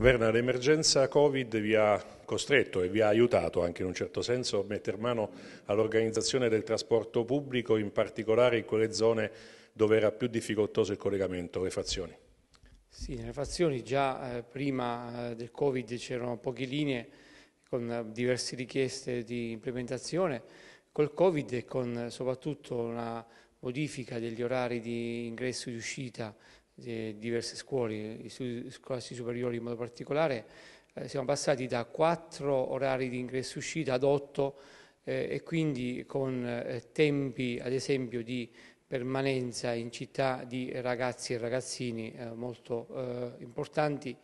Verna, l'emergenza Covid vi ha costretto e vi ha aiutato anche in un certo senso a mettere mano all'organizzazione del trasporto pubblico, in particolare in quelle zone dove era più difficoltoso il collegamento, le fazioni. Sì, nelle fazioni già eh, prima eh, del Covid c'erano poche linee con diverse richieste di implementazione. Col Covid e con eh, soprattutto una modifica degli orari di ingresso e di uscita diverse scuole, classi superiori in modo particolare, eh, siamo passati da quattro orari di ingresso e uscita ad otto eh, e quindi con eh, tempi ad esempio di permanenza in città di ragazzi e ragazzini eh, molto eh, importanti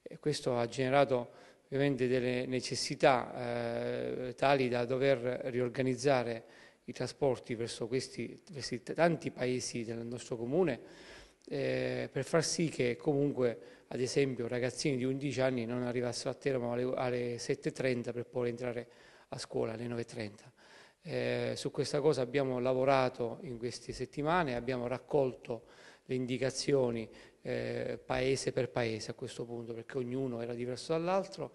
e questo ha generato ovviamente delle necessità eh, tali da dover riorganizzare i trasporti verso questi, questi tanti paesi del nostro comune eh, per far sì che comunque ad esempio ragazzini di 11 anni non arrivassero a Teramo alle, alle 7.30 per poi entrare a scuola alle 9.30. Eh, su questa cosa abbiamo lavorato in queste settimane, abbiamo raccolto le indicazioni eh, paese per paese a questo punto, perché ognuno era diverso dall'altro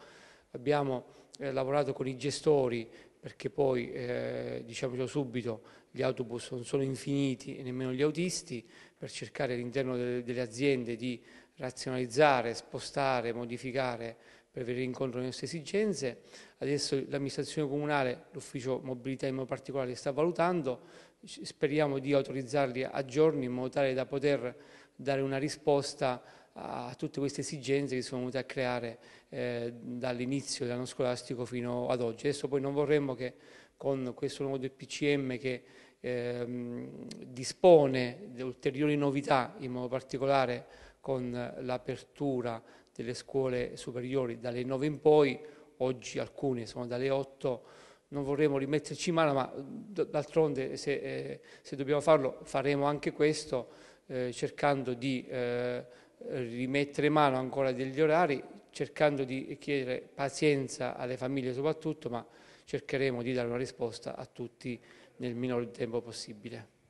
abbiamo eh, lavorato con i gestori perché poi, eh, diciamocelo subito, gli autobus non sono infiniti e nemmeno gli autisti, per cercare all'interno delle, delle aziende di razionalizzare, spostare, modificare per venire incontro alle nostre esigenze. Adesso l'amministrazione comunale, l'ufficio mobilità in modo particolare, li sta valutando, speriamo di autorizzarli a giorni in modo tale da poter dare una risposta a tutte queste esigenze che sono venute a creare eh, dall'inizio dell'anno scolastico fino ad oggi. Adesso poi non vorremmo che con questo nuovo DPCM che ehm, dispone di ulteriori novità, in modo particolare con l'apertura delle scuole superiori dalle 9 in poi, oggi alcune sono dalle 8, non vorremmo rimetterci in mano, ma d'altronde se, eh, se dobbiamo farlo faremo anche questo eh, cercando di eh, rimettere mano ancora degli orari, cercando di chiedere pazienza alle famiglie soprattutto, ma cercheremo di dare una risposta a tutti nel minor tempo possibile.